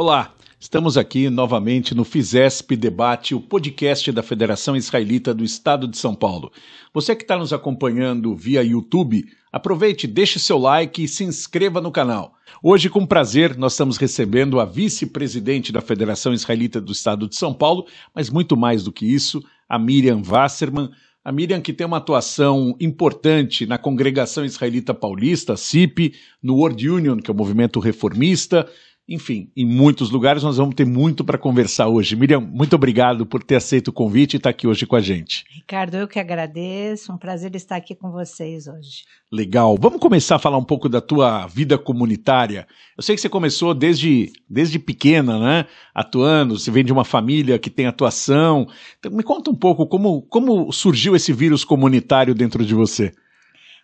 Olá, estamos aqui novamente no Fizesp Debate, o podcast da Federação Israelita do Estado de São Paulo. Você que está nos acompanhando via YouTube, aproveite, deixe seu like e se inscreva no canal. Hoje, com prazer, nós estamos recebendo a vice-presidente da Federação Israelita do Estado de São Paulo, mas muito mais do que isso, a Miriam Wasserman. A Miriam, que tem uma atuação importante na Congregação Israelita Paulista, CIP, no World Union, que é o movimento reformista, enfim, em muitos lugares nós vamos ter muito para conversar hoje. Miriam, muito obrigado por ter aceito o convite e estar tá aqui hoje com a gente. Ricardo, eu que agradeço. Um prazer estar aqui com vocês hoje. Legal. Vamos começar a falar um pouco da tua vida comunitária. Eu sei que você começou desde, desde pequena, né? Atuando, você vem de uma família que tem atuação. Então, me conta um pouco como, como surgiu esse vírus comunitário dentro de você.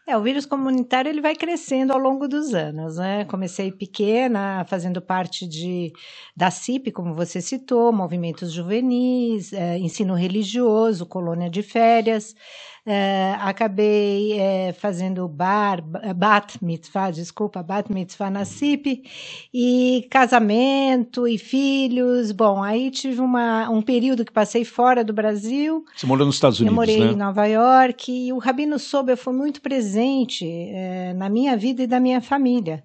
É, o vírus comunitário ele vai crescendo ao longo dos anos, né? Comecei pequena, fazendo parte de, da CIP, como você citou, movimentos juvenis, é, ensino religioso, colônia de férias. Uh, acabei uh, fazendo bar, bat mitzvah, desculpa, bat mitzvah na CIP, e casamento e filhos. Bom, aí tive uma, um período que passei fora do Brasil. Você morou nos Estados Unidos, Eu morei né? em Nova York e o Rabino Sobel foi muito presente uh, na minha vida e da minha família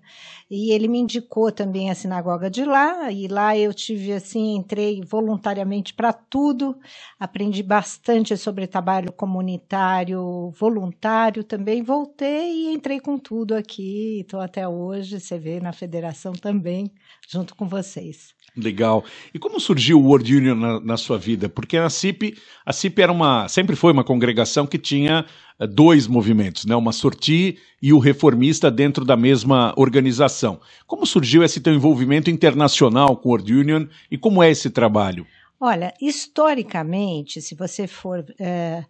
e ele me indicou também a sinagoga de lá, e lá eu tive assim, entrei voluntariamente para tudo, aprendi bastante sobre trabalho comunitário, voluntário também, voltei e entrei com tudo aqui, estou até hoje, você vê, na federação também, junto com vocês. Legal. E como surgiu o World Union na, na, sua vida? Porque a CIP, a CIP era uma, sempre foi uma congregação que tinha eh, dois movimentos, né? Uma sorti e o reformista dentro da mesma organização. Como surgiu esse teu envolvimento internacional com o World Union e como é esse trabalho? Olha, historicamente, se você for é...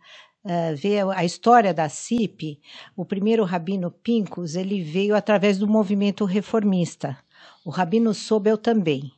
ver a história da CIP, o primeiro rabino Pincus ele veio através do movimento reformista. O rabino Sobel também.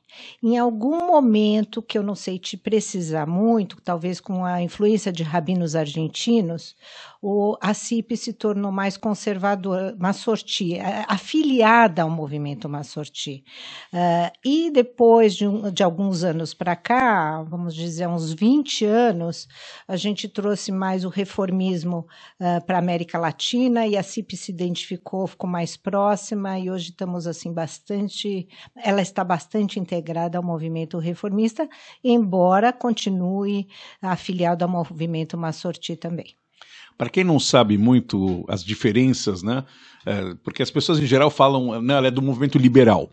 Em algum momento, que eu não sei te precisar muito, talvez com a influência de rabinos argentinos, o, a CIP se tornou mais conservadora, Massorti, é, afiliada ao movimento Massorti. Uh, e depois de, um, de alguns anos para cá, vamos dizer uns 20 anos, a gente trouxe mais o reformismo uh, é, para a América Latina e a CIP se identificou, ficou mais próxima e hoje estamos assim bastante, ela está bastante integrada ao movimento reformista, embora continue afiliada ao movimento Massorti também. Para quem não sabe muito as diferenças, né? É, porque as pessoas em geral falam, né, ela é do movimento liberal.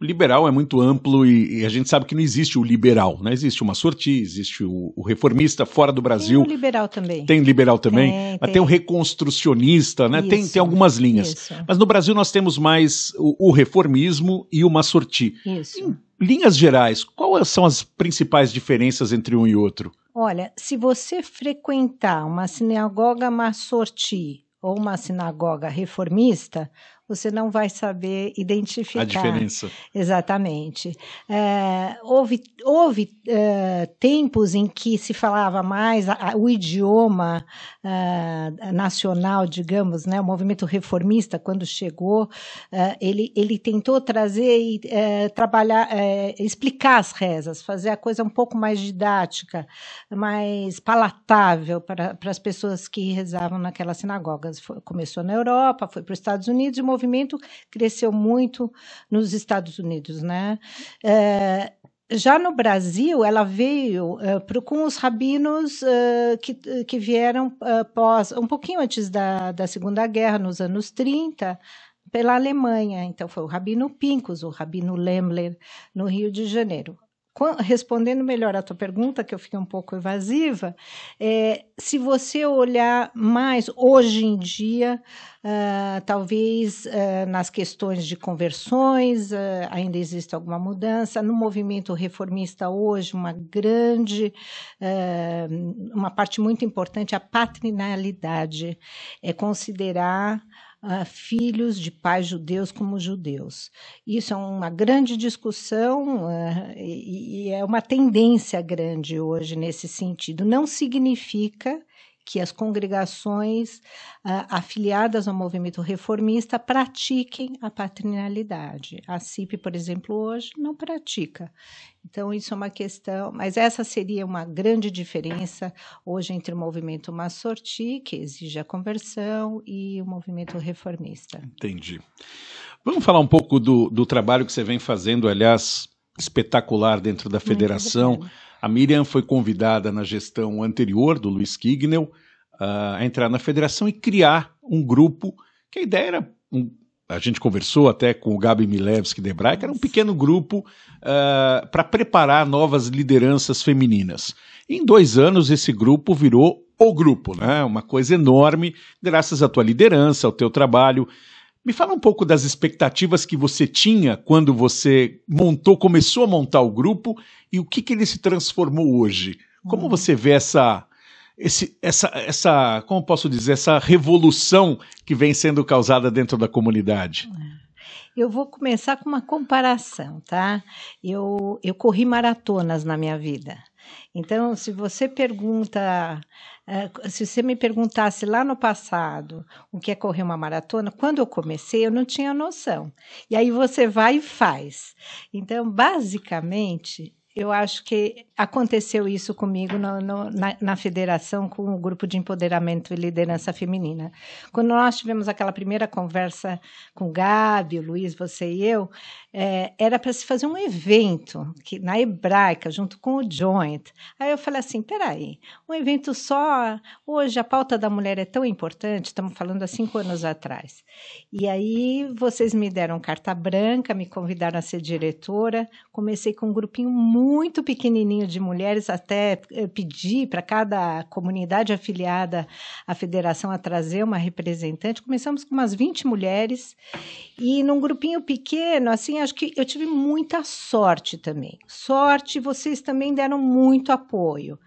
O liberal é muito amplo e, e, a gente sabe que não existe o liberal, né? Existe uma sorti, existe o, o, reformista fora do Brasil. Tem o liberal também. Tem liberal também. Tem, ah, mas tem, o reconstrucionista, né? Isso, tem, tem algumas linhas. Isso. Mas no Brasil nós temos mais o, o reformismo e o massorti. Isso. Em linhas gerais, quais são as principais diferenças entre um e outro? Olha, se você frequentar uma sinagoga maçorti ou uma sinagoga reformista, você não vai saber identificar. A diferença. Exatamente. É, houve houve é, tempos em que se falava mais a, a, o idioma é, nacional, digamos, né? o movimento reformista, quando chegou, é, ele, ele tentou trazer e é, trabalhar, é, explicar as rezas, fazer a coisa um pouco mais didática, mais palatável para, para as pessoas que rezavam naquelas sinagogas. Foi, começou na Europa, foi para os Estados Unidos e o movimento cresceu muito nos Estados Unidos, né? É, já no Brasil, ela veio é, com os rabinos é, que, que vieram uh, pós, um pouquinho antes da, da Segunda Guerra, nos anos 30, pela Alemanha. Então, foi o Rabino Pincus, o Rabino Lemler, no Rio de Janeiro respondendo melhor a tua pergunta, que eu fiquei um pouco evasiva, é, se você olhar mais hoje em dia, uh, talvez uh, nas questões de conversões, uh, ainda existe alguma mudança, no movimento reformista hoje, uma grande, uma parte muito importante, a patrinalidade, é considerar uh, filhos de pais judeus como judeus. Isso é uma grande discussão uh, e, e é uma tendência grande hoje nesse sentido. Não significa que as congregações uh, afiliadas ao movimento reformista pratiquem a patrinalidade. A CIP, por exemplo, hoje não pratica. Então, isso é uma questão, mas essa seria uma grande diferença hoje entre o movimento Massorti, que exige a conversão, e o movimento reformista. Entendi. Vamos falar um pouco do, do trabalho que você vem fazendo, aliás, espetacular dentro da federação. A Miriam foi convidada na gestão anterior do Luiz Kignel uh, a entrar na federação e criar um grupo que a ideia era um, a gente conversou até com o Gabi Milevski de Hebraica, era um pequeno grupo uh, ah, para preparar novas lideranças femininas. Em dois anos, esse grupo virou o grupo, né? uma coisa enorme, graças à tua liderança, ao teu trabalho. Me fala um pouco das expectativas que você tinha quando você montou, começou a montar o grupo e o que, que ele se transformou hoje. Como hum. você vê essa, esse, essa, essa, como posso dizer, essa revolução que vem sendo causada dentro da comunidade? É. Eu vou começar com uma comparação, tá? Eu, eu corri maratonas na minha vida. Então, se você pergunta, eh, se você me perguntasse lá no passado o que é correr uma maratona, quando eu comecei eu não tinha noção. E aí você vai e faz. Então, basicamente, eu acho que aconteceu isso comigo no, no, na, na, federação com o grupo de empoderamento e liderança feminina. Quando nós tivemos aquela primeira conversa com o Gabi, o Luiz, você e eu, é, era para se fazer um evento que, na hebraica, junto com o Joint. Aí eu falei assim: peraí, um evento só. Hoje a pauta da mulher é tão importante, estamos falando há cinco anos atrás. E aí vocês me deram carta branca, me convidaram a ser diretora, comecei com um grupinho muito muito pequenininho de mulheres, até eh, pedir para cada comunidade afiliada à federação a trazer uma representante. Começamos com umas 20 mulheres e num grupinho pequeno, assim, acho que eu tive muita sorte também. Sorte, vocês também deram muito apoio.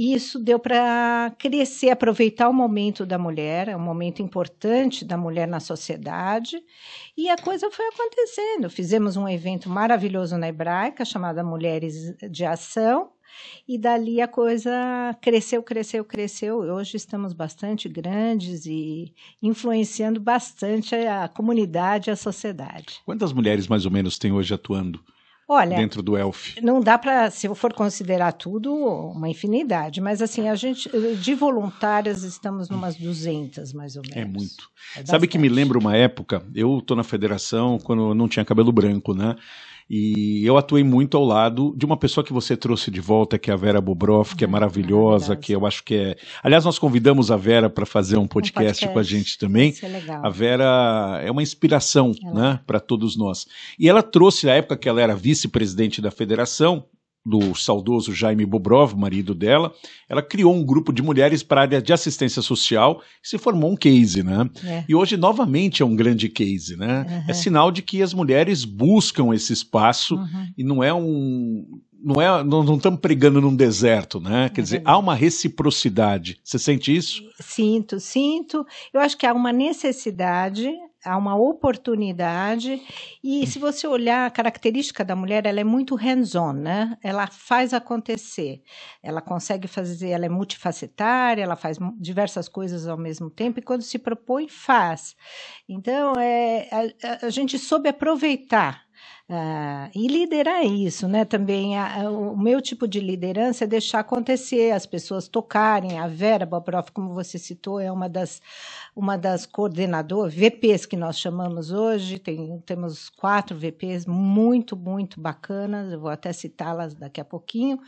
E isso deu para crescer, aproveitar o momento da mulher, é um momento importante da mulher na sociedade. E a coisa foi acontecendo. Fizemos um evento maravilhoso na Hebraica, chamado Mulheres de Ação, e dali a coisa cresceu, cresceu, cresceu. Hoje estamos bastante grandes e influenciando bastante a comunidade, a sociedade. Quantas mulheres mais ou menos tem hoje atuando? Olha, dentro do ELF? Não dá para, se eu for considerar tudo, uma infinidade, mas assim, a gente, de voluntárias, estamos numas 200, mais ou é menos. É muito. É Sabe que me lembra uma época, eu estou na federação quando não tinha cabelo branco, né? E eu atuei muito ao lado de uma pessoa que você trouxe de volta, que é a Vera Bobroff, que é ah, maravilhosa, é que eu acho que é. Aliás, nós convidamos a Vera para fazer um podcast, um podcast, com a gente também. Isso é legal. A Vera é uma inspiração, é. né, para todos nós. E ela trouxe na época que ela era vice-presidente da federação, do saudoso Jaime Bobrov, marido dela, ela criou um grupo de mulheres para a área de assistência social e se formou um case, né? É. E hoje, novamente, é um grande case, né? É uhum. É sinal de que as mulheres buscam esse espaço uhum. e não é um. Não, é, não, não estamos pregando num deserto, né? É Quer é dizer, há uma reciprocidade. Você sente isso? Sinto, sinto. Eu acho que há uma necessidade, há uma oportunidade. E se você olhar a característica da mulher, ela é muito hands-on, né? Ela faz acontecer. Ela consegue fazer, ela é multifacetária, ela faz diversas coisas ao mesmo tempo e quando se propõe, faz. Então, é, a, a gente soube aproveitar Uh, e liderar é isso, né? Também a, ah, ah, o meu tipo de liderança é deixar acontecer, as pessoas tocarem. A Vera Bobroff, como você citou, é uma das, uma das coordenadoras, VPs que nós chamamos hoje. Tem, temos quatro VPs muito, muito bacanas. Eu vou até citá-las daqui a pouquinho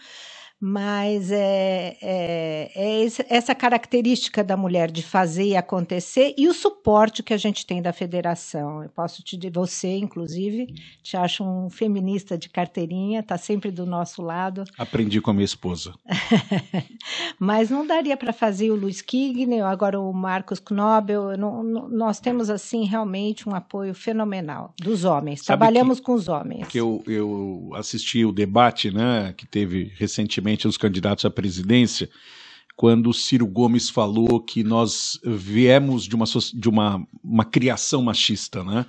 mas é, é, é, essa característica da mulher de fazer e acontecer e o suporte que a gente tem da federação. Eu posso te dizer, você, inclusive, te, acho um feminista de carteirinha, está sempre do nosso lado. Aprendi com a minha esposa. Mas não daria para fazer o Luiz Kigner, agora o Marcos Knobel. Não, não, nós temos, assim, realmente um apoio fenomenal dos homens. Sabe Trabalhamos que, com os homens. Que eu, eu assisti o debate né, que teve recentemente os candidatos à presidência quando o Ciro Gomes falou que nós viemos de uma, de uma, uma criação machista, né?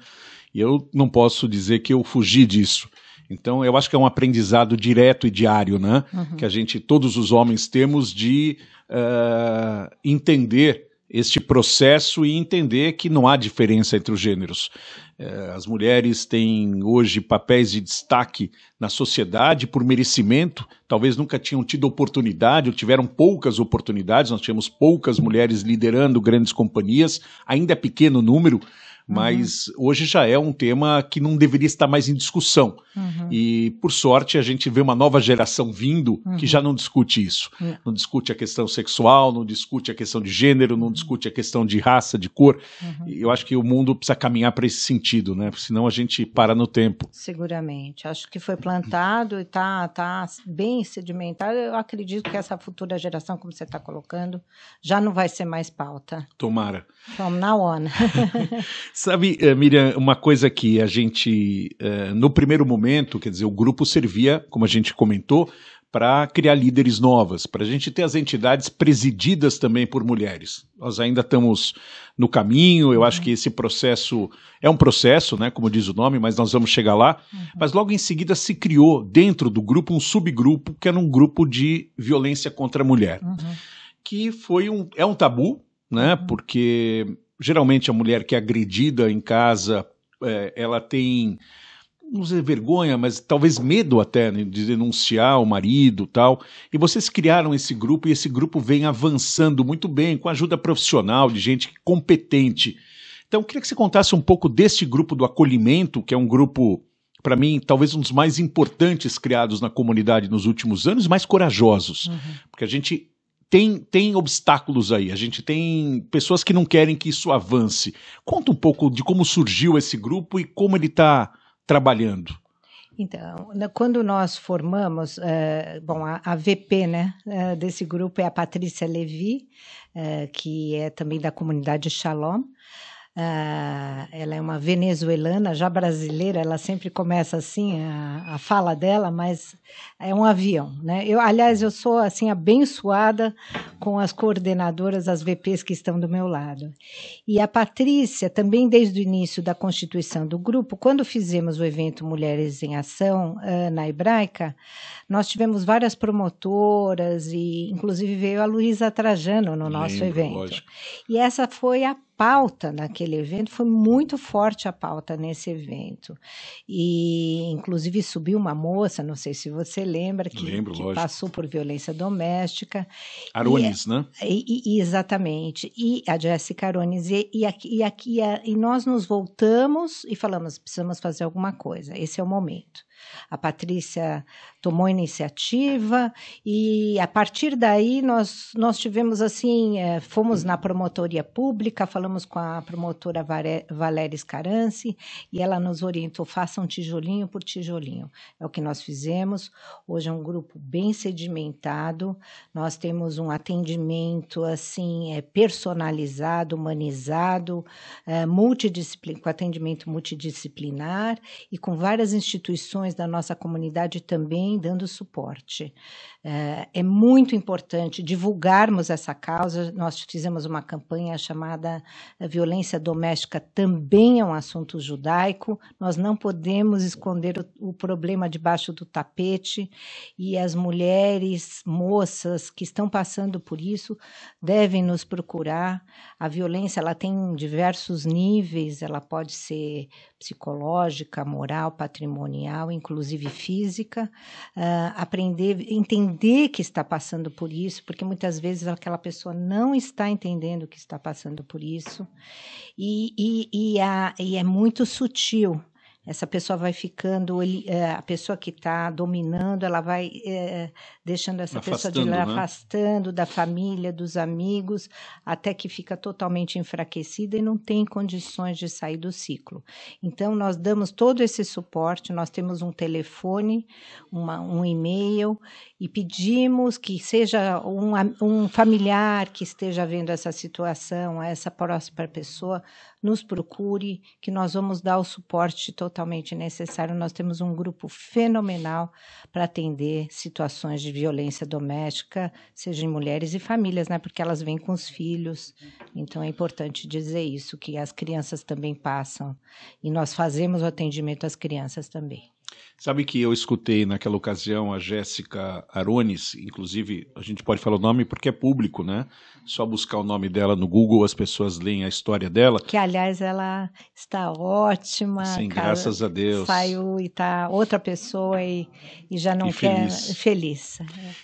E eu não posso dizer que eu fugi disso. Então, eu acho que é um aprendizado direto e diário, né? Uhum. Que a gente, todos os homens, temos de uh, entender este processo e entender que não há diferença entre os gêneros. Uh, as mulheres têm hoje papéis de destaque na sociedade por merecimento, talvez nunca tinham tido oportunidade ou tiveram poucas oportunidades. Nós tínhamos poucas mulheres liderando grandes companhias, ainda é pequeno número, mas uhum. hoje já é um tema que não deveria estar mais em discussão. Uhum. E, por sorte, a gente vê uma nova geração vindo uhum. que já uhum. não discute isso. É. Não discute a questão sexual, não discute a questão de gênero, não uhum. discute a questão de raça, de cor. Uhum. Eu acho que o mundo precisa caminhar para esse sentido, né? Senão a gente para no tempo. Seguramente. Acho que foi plantado e está tá bem sedimentado. Eu acredito que essa futura geração, como você está colocando, já não vai ser mais pauta. Tomara. Vamos na ONU. Sabe, eh, Miriam, uma coisa que a gente, eh, no primeiro momento, quer dizer, o grupo servia, como a gente comentou, para criar líderes novas, para a gente ter as entidades presididas também por mulheres. Nós ainda estamos no caminho, eu acho uhum. que esse processo é um processo, né, como diz o nome, mas nós vamos chegar lá. Uhum. Mas logo em seguida se criou dentro do grupo um subgrupo que era um grupo de violência contra a mulher, uhum. que foi um é um tabu, né? Uhum. Porque geralmente a mulher que é agredida em casa, é, ela tem não sei, vergonha, mas talvez medo até né, de denunciar o marido tal. E vocês criaram esse grupo e esse grupo vem avançando muito bem, com ajuda profissional, de gente competente. Então, eu queria que você contasse um pouco deste grupo do acolhimento, que é um grupo, para mim, talvez um dos mais importantes criados na comunidade nos últimos anos, mais corajosos. Uhum. Porque a gente tem, tem obstáculos aí, a gente tem pessoas que não querem que isso avance. Conta um pouco de como surgiu esse grupo e como ele está trabalhando. Então, quando nós formamos, uh, bom, a, a VP né, uh, desse grupo é a Patrícia Levi, uh, que é também da comunidade Shalom. Uh, ela é uma venezuelana, já brasileira, ela sempre começa assim a, a fala dela, mas é um avião, né? Eu, aliás, eu sou assim abençoada com as coordenadoras, as VPs que estão do meu lado. E a Patrícia, também desde o início da constituição do grupo, quando fizemos o evento Mulheres em Ação ah, na Hebraica, nós tivemos várias promotoras e, inclusive, veio a Luísa Trajano no nosso Lembro, evento. Lógico. E essa foi a pauta naquele evento foi muito forte a pauta nesse evento. E inclusive subiu uma moça, não sei se você lembra que, Lembro, que passou por violência doméstica. Arones, né? e, né? E, e, exatamente. E a Jessica Arones. E, e, aqui, e, nós nos voltamos e falamos: precisamos fazer alguma coisa, esse é o momento. A Patrícia tomou a iniciativa e a partir daí nós, nós tivemos assim, é, fomos na promotoria pública, falamos com a promotora Valéria Escarance e ela nos orientou, façam tijolinho por tijolinho. É o que nós fizemos. Hoje é um grupo bem sedimentado, nós temos um atendimento assim é, personalizado, humanizado, é, multidisciplin com atendimento multidisciplinar e com várias instituições organizações da nossa comunidade também dando suporte. É, é muito importante divulgarmos essa causa. Nós fizemos uma campanha chamada eh, Violência Doméstica também é um assunto judaico. Nós não podemos esconder o, o problema debaixo do tapete e as mulheres, moças que estão passando por isso devem nos procurar. A violência ela tem diversos níveis, ela pode ser psicológica, moral, patrimonial, inclusive física, uh, aprender, entender que está passando por isso, porque muitas vezes aquela pessoa não está entendendo que está passando por isso, e, e, e, a, e é muito sutil essa pessoa vai ficando, é, a pessoa que está dominando, ela vai é, deixando essa afastando, pessoa de lá, né? afastando da família, dos amigos, até que fica totalmente enfraquecida e não tem condições de sair do ciclo. Então, nós damos todo esse suporte, nós temos um telefone, uma, um e-mail e pedimos que seja um, um familiar que esteja vendo essa situação, essa próxima pessoa, nos procure, que nós vamos dar o suporte totalmente necessário. Nós temos um grupo fenomenal para atender situações de violência doméstica, seja em mulheres e famílias, né? Porque elas vêm com os filhos. Então é importante dizer isso, que as crianças também passam. E nós fazemos o atendimento às crianças também. Sabe que eu escutei naquela ocasião a Jéssica Arones, inclusive a gente pode falar o nome porque é público, né? Só buscar o nome dela no Google, as pessoas leem a história dela. Que, aliás, ela está ótima. Sim, cara, graças a Deus. Saiu e está outra pessoa e, e já não e quer. Feliz. feliz.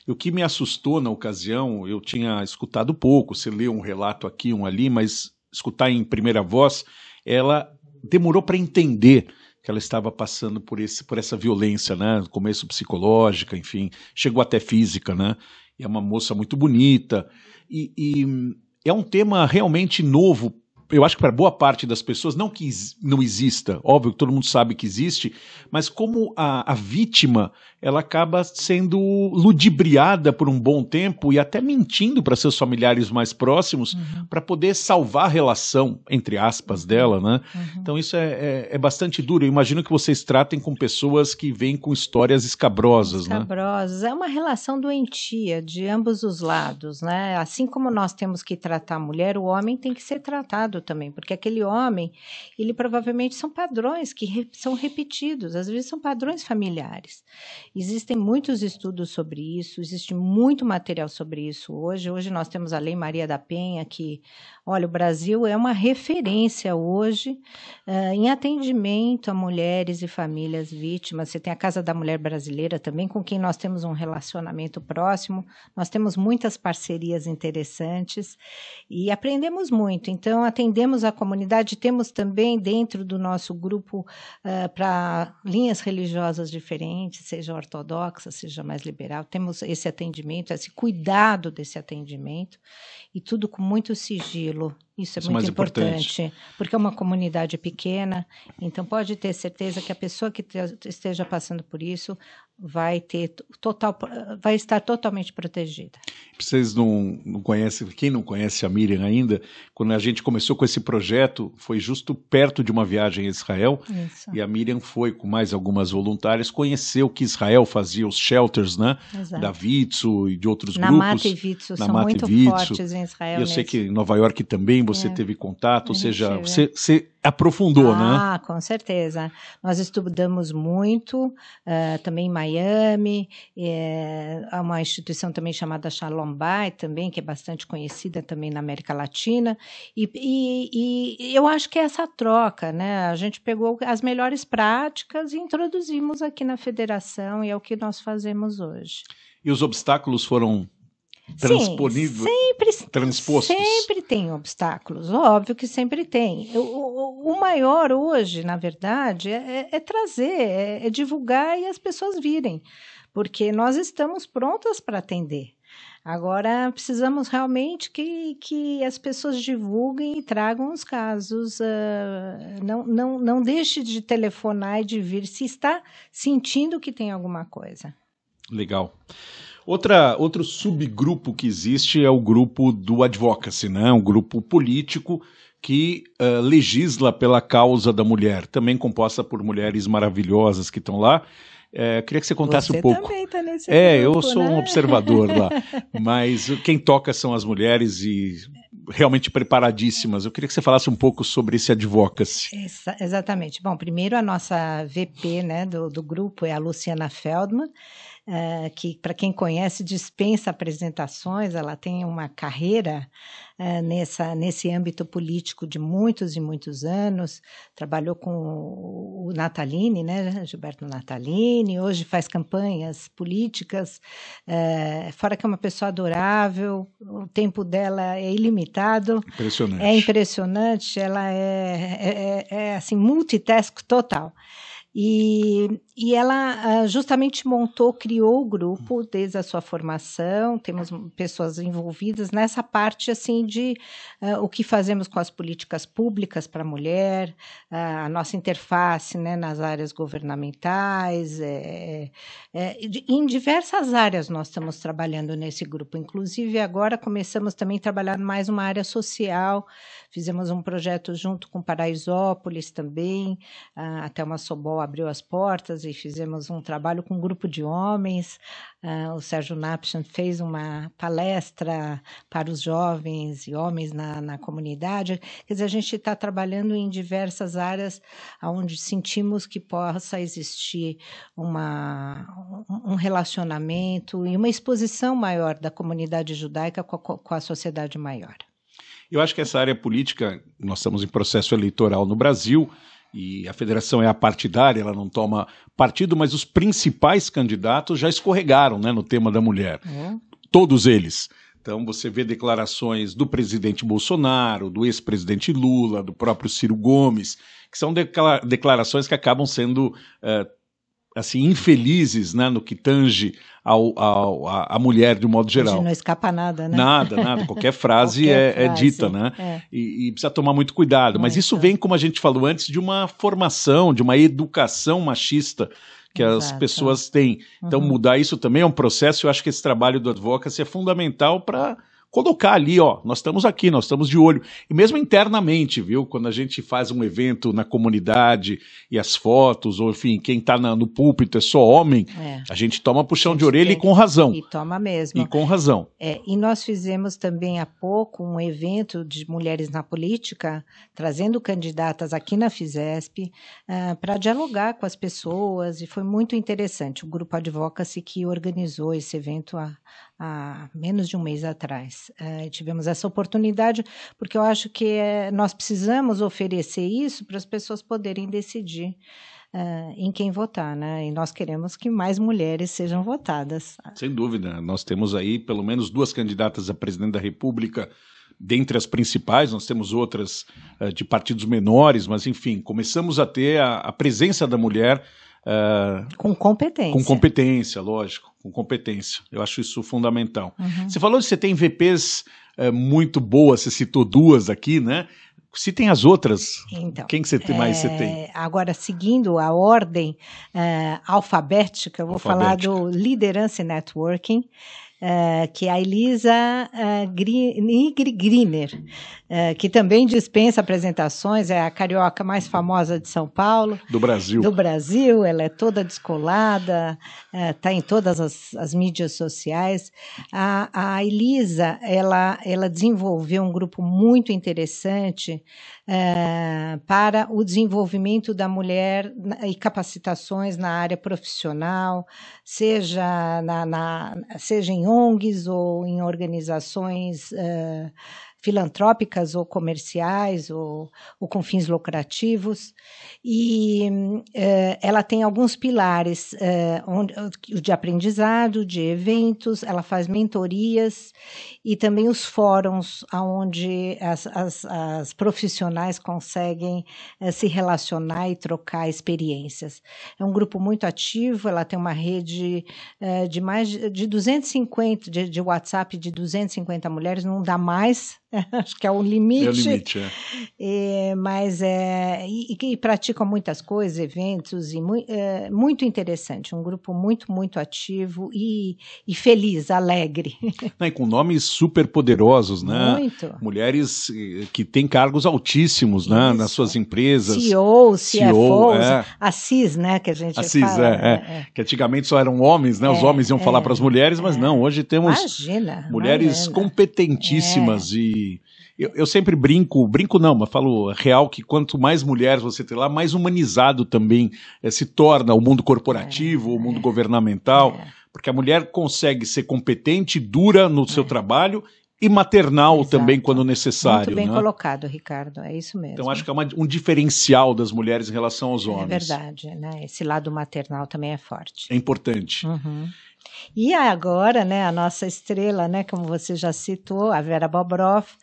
O que me assustou na ocasião, eu tinha escutado pouco, você leu um relato aqui, um ali, mas escutar em primeira voz, ela demorou para entender que ela estava passando por, esse, por essa violência, né? começo psicológica, enfim, chegou até física, né? E é uma moça muito bonita. E, e é um tema realmente novo. Eu acho que para boa parte das pessoas, não que não exista, óbvio que todo mundo sabe que existe, mas como a, a vítima ela acaba sendo ludibriada por um bom tempo e até mentindo para seus familiares mais próximos uhum. para poder salvar a relação, entre aspas, dela, né? Uhum. Então isso é, é, é, bastante duro. Eu imagino que vocês tratem com pessoas que vêm com histórias escabrosas, né? escabrosas. Né? É uma relação doentia de ambos os lados, né? Assim como nós temos que tratar a mulher, o homem tem que ser tratado também, porque aquele homem, ele provavelmente são padrões que re são repetidos, às vezes são padrões familiares. Existem muitos estudos sobre isso, existe muito material sobre isso hoje. Hoje nós temos a Lei Maria da Penha, que, olha, o Brasil é uma referência hoje uh, em atendimento a mulheres e famílias vítimas. Você tem a Casa da Mulher Brasileira também, com quem nós temos um relacionamento próximo. Nós temos muitas parcerias interessantes e aprendemos muito. Então, atendemos a comunidade, temos também dentro do nosso grupo uh, eh, para linhas religiosas diferentes, seja ortodoxa, seja mais liberal. Temos esse atendimento, esse cuidado desse atendimento e tudo com muito sigilo. Isso é Isso é muito importante, importante, porque é uma comunidade pequena, então pode ter certeza que a pessoa que esteja passando por isso, vai ter total, vai estar totalmente protegida. Vocês não, não conhecem, quem não conhece a Miriam ainda, quando a gente começou com esse projeto, foi justo perto de uma viagem a Israel, Isso. e a Miriam foi com mais algumas voluntárias, conheceu que Israel fazia os shelters, né, Exato. da Vitsu e de outros Na grupos. Namata e Vitsu Na são Mata muito Vitsu. fortes em Israel. E eu mesmo. sei que em Nova York também você é. teve contato, ou seja, é. você, você aprofundou, ah, né? Ah, com certeza. Nós estudamos muito, uh, também em Miami, é, há uma instituição também chamada Shalom Bay, também, que é bastante conhecida também na América Latina, e, e, e eu acho que é essa troca, né? A gente pegou as melhores práticas e introduzimos aqui na federação, e é o que nós fazemos hoje. E os obstáculos foram transponível? Sim, sempre, transpostos? sempre tem obstáculos, óbvio que sempre tem. O, o, maior hoje, na verdade, é, é, é trazer, é, é divulgar e as pessoas virem, porque nós estamos prontas para atender. Agora, precisamos realmente que, que as pessoas divulguem e tragam os casos. Uh, não, não, não deixe de telefonar e de vir se está sentindo que tem alguma coisa. Legal. Outra, outro subgrupo que existe é o grupo do advocacy, né? um grupo político que uh, legisla pela causa da mulher, também composta por mulheres maravilhosas que estão lá. É, queria que você contasse você um pouco. Também está nesse é, grupo, eu sou né? um observador lá, mas quem toca são as mulheres e realmente preparadíssimas. Eu queria que você falasse um pouco sobre esse advocacy. Essa, exatamente. Bom, primeiro a nossa VP né, do, do grupo é a Luciana Feldman. Eh, que, para quem conhece, dispensa apresentações, ela tem uma carreira eh, nessa, nesse âmbito político de muitos e muitos anos, trabalhou com o Natalini, né, Gilberto Natalini, hoje faz campanhas políticas, eh, fora que é uma pessoa adorável, o tempo dela é ilimitado. Impressionante. É impressionante, ela é, é, é, é assim, multitask total. E, e ela ah, justamente montou, criou o grupo desde a sua formação, temos pessoas envolvidas nessa parte assim de uh, o que fazemos com as políticas públicas para a mulher, uh, a nossa interface né, nas áreas governamentais, é, é, é em diversas áreas nós estamos trabalhando nesse grupo, inclusive agora começamos também a trabalhar mais uma área social, fizemos um projeto junto com Paraisópolis também, uh, até uma Sobol abriu as portas e fizemos um trabalho com um grupo de homens. Uh, o Sérgio Napchan fez uma palestra para os jovens e homens na, na comunidade. Quer dizer, a gente está trabalhando em diversas áreas onde sentimos que possa existir uma, um relacionamento e uma exposição maior da comunidade judaica com a, com a sociedade maior. Eu acho que essa área política, nós estamos em processo eleitoral no Brasil, e a federação é apartidária, ela não toma partido, mas os principais candidatos já escorregaram né, no tema da mulher. É. Todos eles. Então você vê declarações do presidente Bolsonaro, do ex-presidente Lula, do próprio Ciro Gomes, que são declarações que acabam sendo uh, assim infelizes né, no que tange ao, ao, a, mulher de um modo geral. Hoje não escapa nada, né? Nada, nada. Qualquer frase, Qualquer é, é frase é, dita, né? É. E, e, precisa tomar muito cuidado. Muito. Mas isso vem, como a gente falou antes, de uma formação, de uma educação machista que Exato. as pessoas têm. Então, uhum. mudar isso também é um processo. Eu acho que esse trabalho do advocacy é fundamental para colocar ali, ó, nós estamos aqui, nós estamos de olho. E mesmo internamente, viu? Quando a gente faz um evento na comunidade e as fotos, ou enfim, quem está no púlpito é só homem, é. a gente toma puxão de orelha tem... e com razão. E toma mesmo. E com razão. É, e nós fizemos também há pouco um evento de mulheres na política, trazendo candidatas aqui na FISESP, uh, ah, para dialogar com as pessoas, e foi muito interessante. O grupo Advocacy que organizou esse evento há, há menos de um mês atrás. Eh, tivemos essa oportunidade, porque eu acho que é, nós precisamos oferecer isso para as pessoas poderem decidir. Uh, em quem votar, né? E nós queremos que mais mulheres sejam votadas. Sem dúvida, nós temos aí pelo menos duas candidatas a presidente da República dentre as principais, nós temos outras uh, de partidos menores, mas enfim, começamos a ter a, a presença da mulher ah, com competência. Com competência, lógico, com competência. Eu acho isso fundamental. Uhum. Você falou que você tem VPs é, eh, muito boas, você citou duas aqui, né? Se tem as outras, então, quem que você tem, mais você tem? Eh, agora, seguindo a ordem eh, alfabética, eu vou alfabética. falar do Liderança e Networking uh, que é a Elisa uh, eh, Nigri Griner, uh, que também dispensa apresentações, é a carioca mais famosa de São Paulo. Do Brasil. Do Brasil, ela é toda descolada, está em todas as, as mídias sociais. A, a, Elisa, ela, ela desenvolveu um grupo muito interessante para o desenvolvimento da mulher e capacitações na área profissional, seja, na, na seja em ONGs ou em organizações uh, filantrópicas ou comerciais ou, ou com fins lucrativos. E eh, ela tem alguns pilares eh, onde, de aprendizado, de eventos, ela faz mentorias e também os fóruns onde as, as, as profissionais conseguem eh, se relacionar e trocar experiências. É um grupo muito ativo, ela tem uma rede eh, de mais de 250, de, de WhatsApp de 250 mulheres, não dá mais, acho que é o limite. É o limite, é. é mas é, e, e praticam muitas coisas, eventos, e mu é, muito interessante. Um grupo muito, muito ativo e, e feliz, alegre. Não, e com nomes super poderosos, né? Muito. Mulheres eh, que têm cargos altíssimos né, nas suas empresas. CEO, CFOs, é. a CIS, né, que a gente a CIS, fala. É, né? é, Que antigamente só eram homens, né? Os é, homens iam falar para as mulheres, mas não, hoje temos Imagina, mulheres imagina. competentíssimas e eu, eu, sempre brinco, brinco não, mas falo real que quanto mais mulheres você tem lá, mais humanizado também é, se torna o mundo corporativo, é, o mundo é, governamental, é. porque a mulher consegue ser competente, dura no seu é. trabalho e maternal Exato. também quando necessário. Muito bem né? colocado, Ricardo, é isso mesmo. Então acho que é uma, um diferencial das mulheres em relação aos é homens. É verdade, né? Esse lado maternal também é forte. É importante. Uhum. E agora, né, a nossa estrela, né, como você já citou, a Vera Bobroff,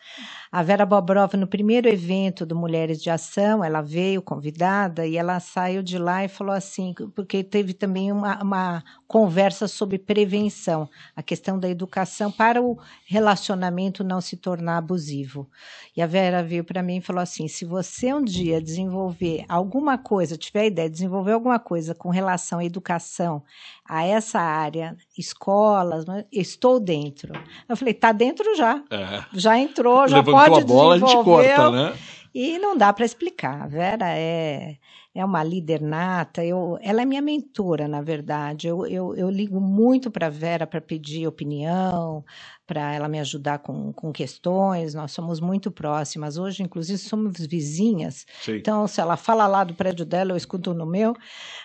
a Vera Bobrova, no primeiro evento do Mulheres de Ação, ela veio convidada e ela saiu de lá e falou assim, porque teve também uma, uma conversa sobre prevenção, a questão da educação para o relacionamento não se tornar abusivo. E a Vera veio para mim e falou assim: se você um dia desenvolver alguma coisa, tiver a ideia de desenvolver alguma coisa com relação à educação, a essa área, escolas, né, estou dentro. Eu falei: está dentro já. É. Já entrou, já Levantou Pode a bola, a gente corta, né? E não dá para explicar. A Vera é, é uma líder nata. Eu, ela é minha mentora, na verdade. Eu, eu, eu ligo muito para a Vera para pedir opinião, para ela me ajudar com, com questões. Nós somos muito próximas. Hoje, inclusive, somos vizinhas. Sim. Então, se ela fala lá do prédio dela, eu escuto no meu.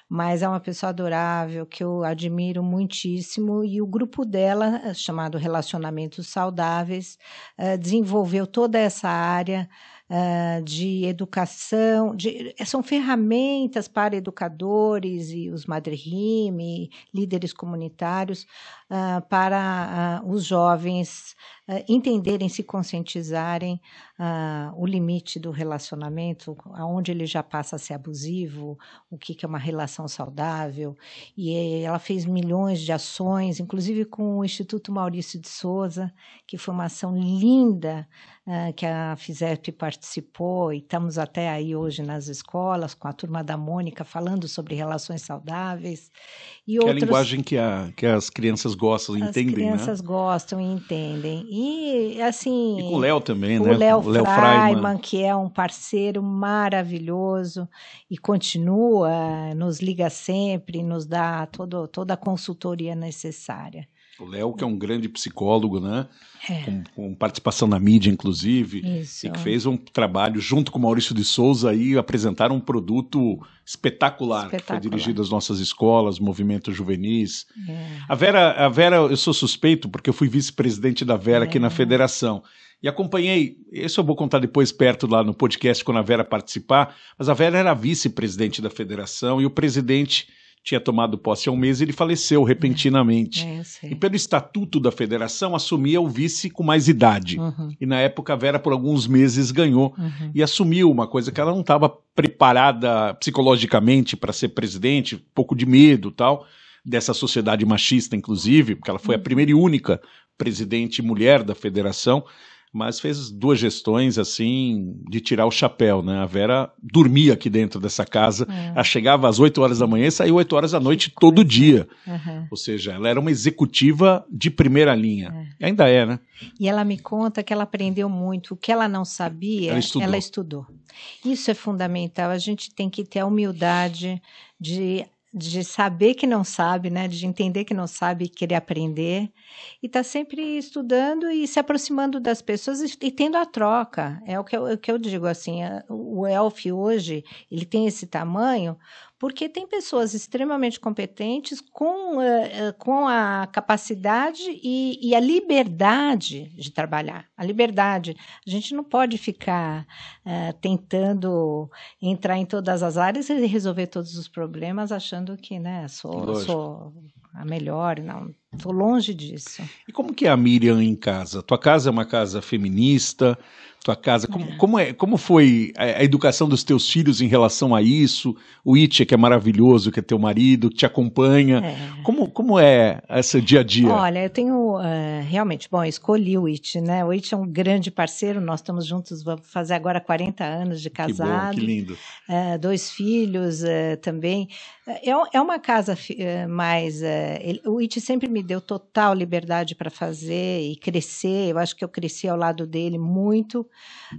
Mas é uma pessoa adorável que eu admiro muitíssimo. E o grupo dela, eh, chamado Relacionamentos Saudáveis, eh, desenvolveu toda essa área. Ah, de educação, de, eh, são ferramentas para educadores e os madrihim e líderes comunitários uh, para uh, os jovens eh, entenderem, se conscientizarem uh, o limite do relacionamento, aonde ele já passa a ser abusivo, o que, que é uma relação saudável. E eh, ela fez milhões de ações, inclusive com o Instituto Maurício de Souza, que foi uma ação linda uh, que a FISEP participou, e estamos até aí hoje nas escolas, com a turma da Mônica, falando sobre relações saudáveis. E que outros... é a linguagem que, a, que as crianças gostam e entendem. As né? crianças né? gostam e entendem. E e assim. E com o Léo também, o né? Léo o Léo Freiman, que é um parceiro maravilhoso e continua, nos liga sempre, nos dá todo, toda a consultoria necessária. O Léo, que é um grande psicólogo, né? É. Com, com, participação na mídia, inclusive, Isso. e que fez um trabalho junto com Maurício de Souza e apresentaram um produto espetacular, espetacular. que foi dirigido às nossas escolas, movimentos juvenis. É. A Vera, a Vera, eu sou suspeito porque eu fui vice-presidente da Vera é. aqui na é. federação. E acompanhei, isso eu vou contar depois perto lá no podcast quando a Vera participar, mas a Vera era vice-presidente da federação e o presidente tinha tomado posse há um mês e ele faleceu repentinamente. É, é e pelo estatuto da federação assumia o vice com mais idade. Uhum. E na época a Vera por alguns meses ganhou uhum. e assumiu uma coisa que ela não estava preparada psicologicamente para ser presidente, um pouco de medo, tal, dessa sociedade machista inclusive, porque ela foi a uhum. primeira e única presidente mulher da federação mas fez duas gestões assim de tirar o chapéu, né? A Vera dormia aqui dentro dessa casa, é. ela chegava às 8 horas da manhã e saía 8 horas da noite todo dia. Uhum. Ou seja, ela era uma executiva de primeira linha. É. Ainda é, né? E ela me conta que ela aprendeu muito. O que ela não sabia, ela estudou. Ela estudou. Isso é fundamental. A gente tem que ter a humildade de de saber que não sabe, né? De entender que não sabe e querer aprender. E está sempre estudando e se aproximando das pessoas e, e tendo a troca. É o que, eu, o que eu digo, assim, a, o Elf hoje, ele tem esse tamanho porque tem pessoas extremamente competentes com, uh, com a capacidade e, e, a liberdade de trabalhar. A liberdade. A gente não pode ficar uh, tentando entrar em todas as áreas e resolver todos os problemas achando que né, sou a melhor, não. Estou longe disso. E como que é a Miriam em casa? Tua casa é uma casa feminista? Tua casa, como é, como, é, como foi a, educação dos teus filhos em relação a isso? O Itche, que é maravilhoso, que é teu marido, que te acompanha. É. Como, como é esse dia a dia? Olha, eu tenho uh, realmente, bom, eu escolhi o Itche, né? O Itche é um grande parceiro, nós estamos juntos, vamos fazer agora 40 anos de casado. Que, bom, que lindo. Uh, dois filhos uh, também. É, é uma casa mais é, ele, o It sempre me deu total liberdade para fazer e crescer. Eu acho que eu cresci ao lado dele muito,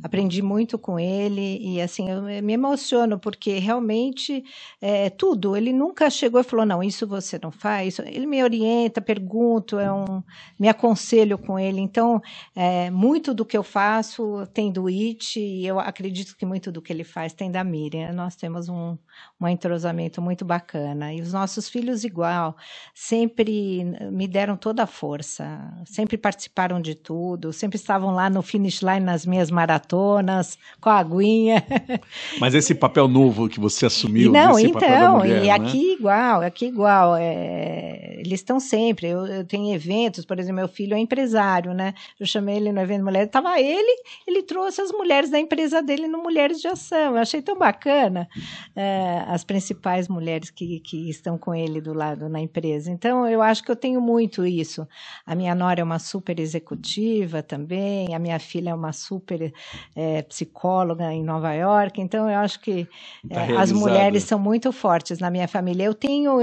aprendi muito com ele e assim eu me emociono porque realmente é, tudo. Ele nunca chegou e falou não isso você não faz. Ele me orienta, pergunto, é um, me aconselho com ele. Então é, muito do que eu faço tem do It e eu acredito que muito do que ele faz tem da Miriam. Nós temos um um entrosamento muito bacana. E os nossos filhos, igual, sempre me deram toda a força, sempre participaram de tudo, sempre estavam lá no finish line nas minhas maratonas, com a aguinha. Mas esse papel novo que você assumiu, Não, então, mulher, e né? aqui né? igual, aqui igual. É, eles estão sempre. Eu, eu, tenho eventos, por exemplo, meu filho é empresário, né? Eu chamei ele no evento mulher, estava ele, ele trouxe as mulheres da empresa dele no Mulheres de Ação. Eu achei tão bacana. É, eh, as principais mulheres que, que estão com ele do lado na empresa. Então, eu acho que eu tenho muito isso. A minha nora é uma super executiva também, a minha filha é uma super é, psicóloga em Nova York. Então, eu acho que tá é, as mulheres são muito fortes na minha família. Eu tenho,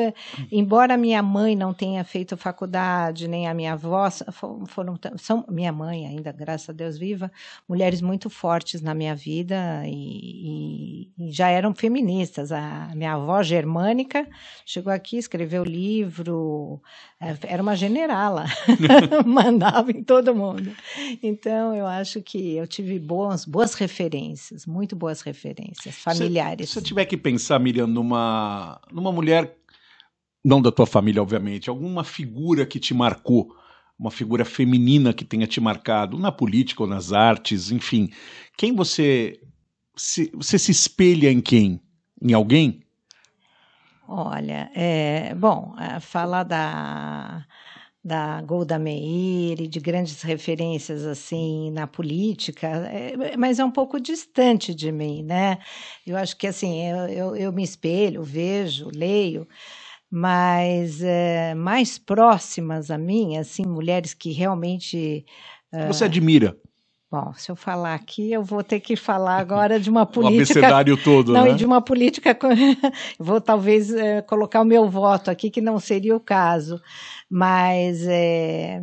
embora minha mãe não tenha feito faculdade, nem a minha avó, foram, são minha mãe ainda, graças a Deus viva, mulheres muito fortes na minha vida e, e, e já eram feministas a minha avó germânica, chegou aqui, escreveu livro, é, era uma generala, mandava em todo mundo. Então, eu acho que eu tive boas, boas referências, muito boas referências, familiares. Se você tiver que pensar, Miriam, numa, numa mulher, não da tua família, obviamente, alguma figura que te marcou, uma figura feminina que tenha te marcado, na política ou nas artes, enfim, quem você se, você se espelha em quem? em alguém? Olha, é, bom, é, falar da, da Golda Meir e de grandes referências assim na política, é, mas é um pouco distante de mim, né? Eu acho que assim, eu, eu, eu me espelho, vejo, leio, mas é, mais próximas a mim, assim, mulheres que realmente... Você é, admira? Bom, se eu falar aqui, eu vou ter que falar agora de uma política. o abecedário todo, não, né? de uma política. vou talvez é, colocar o meu voto aqui, que não seria o caso. Mas. É...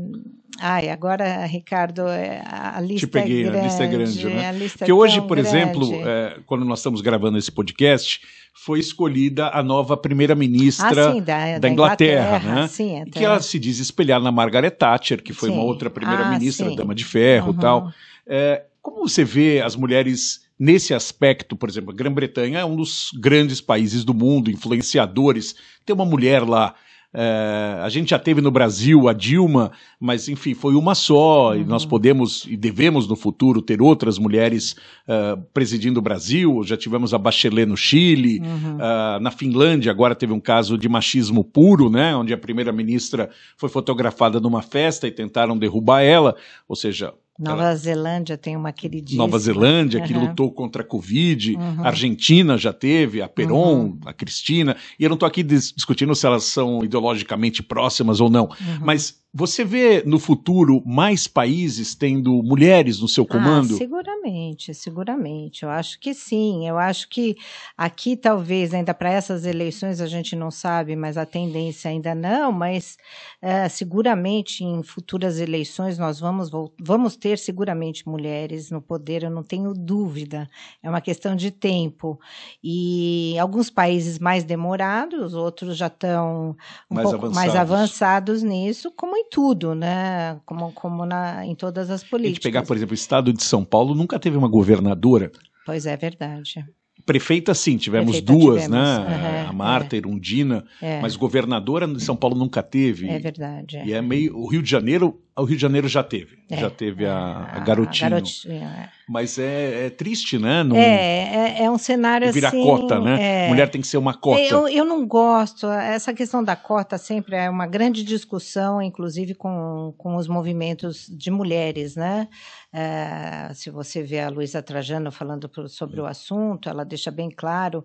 Ai, agora, Ricardo, eh, a lista Te é peguei, é grande. A lista é grande, né? Porque é hoje, por grande. exemplo, é, quando nós estamos gravando esse podcast, foi escolhida a nova primeira-ministra ah, da, da, da, Inglaterra, Inglaterra né? Sim, até... Que ela se diz espelhar na Margaret Thatcher, que foi sim. uma outra ah, primeira-ministra, ah, dama de ferro e uhum. tal. É, como você vê as mulheres nesse aspecto, por exemplo, a Grã-Bretanha é um dos grandes países do mundo, influenciadores, tem uma mulher lá. É, a gente já teve no Brasil a Dilma, mas enfim, foi uma só, uhum. e nós uhum. podemos e devemos no futuro ter outras mulheres uh, presidindo o Brasil. Já tivemos a Bachelet no Chile, uhum. uh, na Finlândia agora teve um caso de machismo puro, né, onde a primeira-ministra foi fotografada numa festa e tentaram derrubar ela. Ou seja, Nova ela... Zelândia tem uma queridíssima. Nova Zelândia, uhum. que lutou contra a Covid, uhum. Argentina já teve, a Peron, uhum. a Cristina, e eu não estou aqui discutindo se elas são ideologicamente próximas ou não, uhum. mas você vê no futuro mais países tendo mulheres no seu ah, comando? Ah, seguramente, seguramente. Eu acho que sim. Eu acho que aqui, talvez, ainda para essas eleições, a gente não sabe, mas a tendência ainda não. Mas é, seguramente em futuras eleições nós vamos, vamos ter seguramente mulheres no poder, eu não tenho dúvida. É uma questão de tempo. E alguns países mais demorados, outros já estão um mais pouco avançados. mais avançados nisso, como em tudo, né? Como, como na, em todas as políticas. A gente pegar, por exemplo, o estado de São Paulo nunca teve uma governadora. Pois é, verdade. Prefeita, sim, tivemos Prefeita, duas, né? tivemos. né? Uhum, a é. Marta, é. Erundina, é. mas governadora de São Paulo nunca teve. É verdade. É. E é meio. O Rio de Janeiro o Rio de Janeiro já teve. É, já teve a, a ah, Garotinho. A é. Mas é, é, triste, né? Num, é, é, é, um cenário vira assim... Vira cota, né? É. Mulher tem que ser uma cota. Eu, eu não gosto. Essa questão da cota sempre é uma grande discussão, inclusive com, com os movimentos de mulheres, né? É, se você vê a Luísa Trajano falando sobre o assunto, ela deixa bem claro,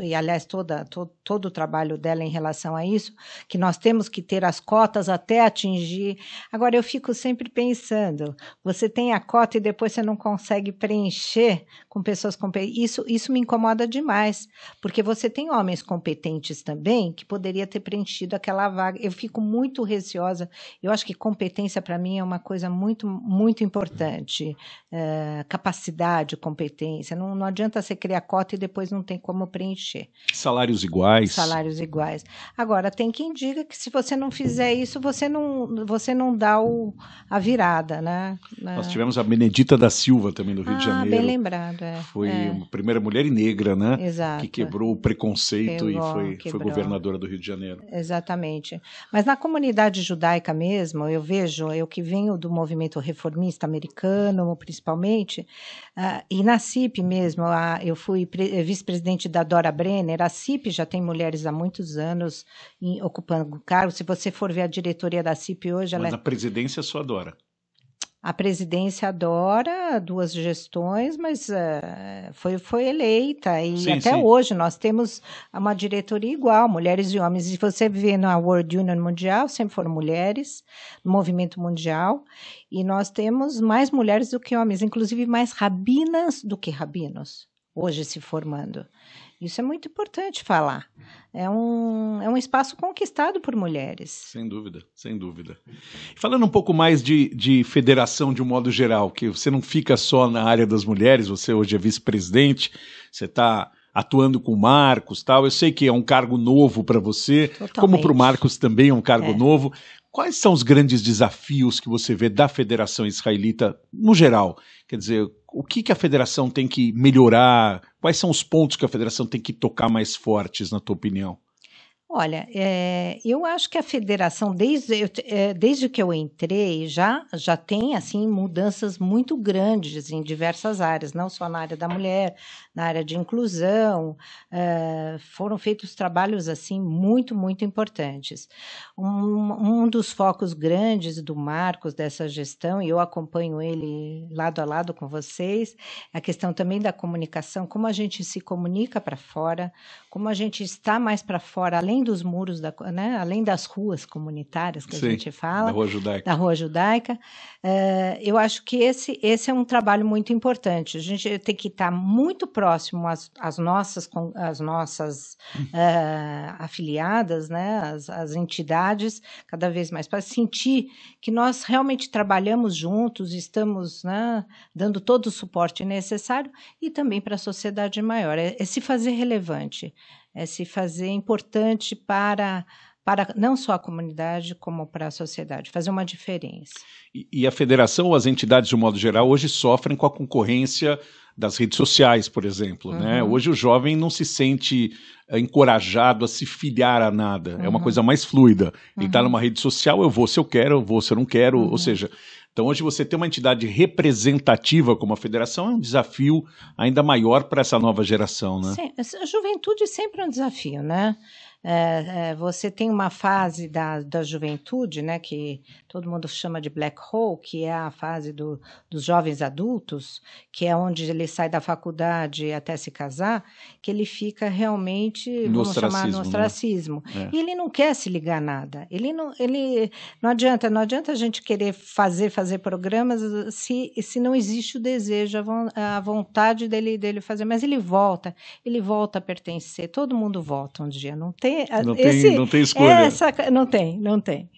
e aliás, toda, todo o trabalho dela em relação a isso, que nós temos que ter as cotas até atingir Agora eu fico sempre pensando, você tem a cota e depois você não consegue preencher com pessoas competentes. Isso, isso me incomoda demais, porque você tem homens competentes também que poderia ter preenchido aquela vaga. Eu fico muito receosa. Eu acho que competência para mim é uma coisa muito, muito importante. É, capacidade, competência. Não, não adianta você criar cota e depois não tem como preencher. Salários iguais. Salários iguais. Agora tem quem diga que se você não fizer isso, você não, você não dá o, a virada, né? Na... Nós tivemos a Benedita da Silva também do Rio ah, de Janeiro. bem lembrado, é. Foi é. a primeira mulher negra, né? Exato. Que quebrou o preconceito e foi, foi governadora do Rio de Janeiro. Exatamente. Mas na comunidade judaica mesmo, eu vejo, eu que venho do movimento reformista americano, principalmente, uh, e na CIP mesmo, eu fui eh, vice-presidente da Dora Brenner, a CIP já tem mulheres há muitos anos em, ocupando cargo. Se você for ver a diretoria da CIP hoje, ela mas é. a presidência só adora. A presidência adora duas gestões, mas uh, foi, foi eleita e sim, até sim. hoje nós temos uma diretoria igual, mulheres e homens. E você vê na World Union Mundial, sempre foram mulheres, no movimento mundial, e nós temos mais mulheres do que homens, inclusive mais rabinas do que rabinos, hoje se formando. Isso é muito importante falar. É um, é um espaço conquistado por mulheres. Sem dúvida, sem dúvida. Falando um pouco mais de, de federação de um modo geral, que você não fica só na área das mulheres, você hoje é vice-presidente, você está atuando com o Marcos tal. Eu sei que é um cargo novo para você, Totalmente. como para o Marcos também é um cargo é. novo. Quais são os grandes desafios que você vê da Federação Israelita no geral? Quer dizer, o que, que a Federação tem que melhorar? Quais são os pontos que a federação tem que tocar mais fortes, na tua opinião? Olha, é, eu acho que a federação, desde, eu, é, desde que eu entrei, já, já tem assim mudanças muito grandes em diversas áreas, não só na área da mulher, na área de inclusão. É, foram feitos trabalhos assim muito, muito importantes. Um, um dos focos grandes do Marcos dessa gestão, e eu acompanho ele lado a lado com vocês, é a questão também da comunicação, como a gente se comunica para fora, como a gente está mais para fora, além além dos muros, da, né, além das ruas comunitárias que Sim, a gente fala, da rua judaica. Da rua judaica é, eu acho que esse, esse é um trabalho muito importante. A gente tem que estar muito próximo às, às nossas, às nossas é, afiliadas, né, às, às entidades, cada vez mais, para sentir que nós realmente trabalhamos juntos, estamos né, dando todo o suporte necessário e também para a sociedade maior. É, é se fazer relevante é, se fazer importante para para não só a comunidade, como para a sociedade, fazer uma diferença. E, e, a federação ou as entidades, de um modo geral, hoje sofrem com a concorrência das redes sociais, por exemplo. Né? Uhum. Né? Hoje o jovem não se sente eh, encorajado a se filiar a nada. Uhum. É uma uhum. coisa mais fluida. Tá uhum. Ele está numa rede social, eu vou se eu quero, eu vou se eu não quero. Ou uhum. seja, então, hoje você ter uma entidade representativa como a federação é um desafio ainda maior para essa nova geração, né? Sim, a juventude sempre é um desafio, né? é, é, você tem uma fase da, da juventude, né, que todo mundo chama de black hole, que é a fase do, dos jovens adultos, que é onde ele sai da faculdade até se casar, que ele fica realmente, no vamos chamar, no ostracismo. Né? É. E ele não quer se ligar a nada. Ele não, ele, não adianta, não adianta a gente querer fazer, fazer programas se, se não existe o desejo, a, vontade dele, dele fazer. Mas ele volta, ele volta a pertencer, todo mundo volta um dia, não tem tem. Não tem, não é tem escolha. Essa, não tem, não tem.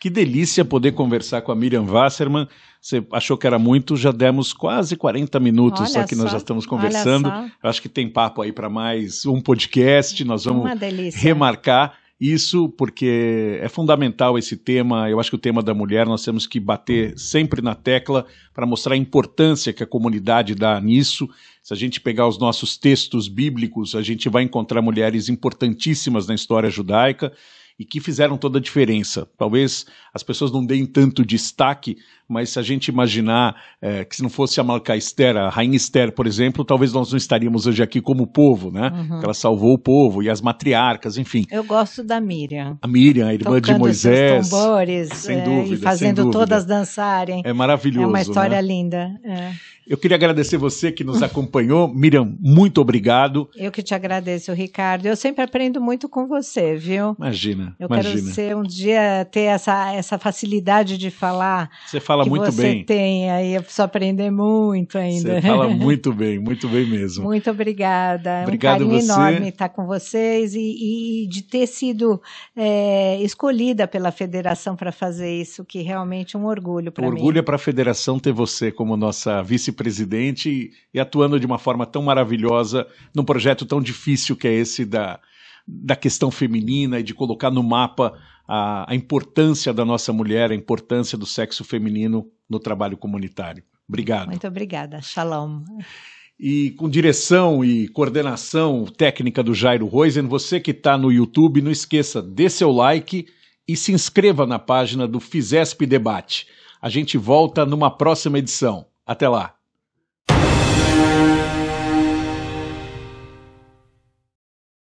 Que delícia poder conversar com a Miriam Wasserman. Você achou que era muito, já demos quase 40 minutos olha só que só, nós já estamos conversando. Eu acho que tem papo aí para mais um podcast. Nós vamos remarcar isso porque é fundamental esse tema, eu acho que o tema da mulher nós temos que bater sempre na tecla para mostrar a importância que a comunidade dá nisso. Se a gente pegar os nossos textos bíblicos, a gente vai encontrar mulheres importantíssimas na história judaica e que fizeram toda a diferença. Talvez as pessoas não deem tanto destaque, mas se a gente imaginar é, que se não fosse a Malca Esther, a Rainha Esther, por exemplo, talvez nós não estaríamos hoje aqui como povo, né? Uhum. Ela salvou o povo e as matriarcas, enfim. Eu gosto da Miriam. A Miriam, a irmã Tocando de Moisés. Tambores, sem dúvida, é, e fazendo dúvida. todas dançarem. É maravilhoso. É uma história né? linda. É. Eu queria agradecer você que nos acompanhou. Miriam, muito obrigado. Eu que te agradeço, Ricardo. Eu sempre aprendo muito com você, viu? Imagina. Eu imagina. quero ser um dia ter essa, essa facilidade de falar. Você fala fala muito você bem. tem aí, eu preciso aprender muito ainda. Você fala muito bem, muito bem mesmo. Muito obrigada. É Obrigado um carinho você. enorme estar com vocês e, e de ter sido é, escolhida pela federação para fazer isso, que realmente é um orgulho para mim. Orgulho é para a federação ter você como nossa vice-presidente e atuando de uma forma tão maravilhosa num projeto tão difícil que é esse da da questão feminina e de colocar no mapa a, a importância da nossa mulher, a importância do sexo feminino no trabalho comunitário. Obrigado. Muito obrigada. Shalom. E com direção e coordenação técnica do Jairo Roizen, você que está no YouTube, não esqueça, dê seu like e se inscreva na página do Fizesp Debate. A gente volta numa próxima edição. Até lá!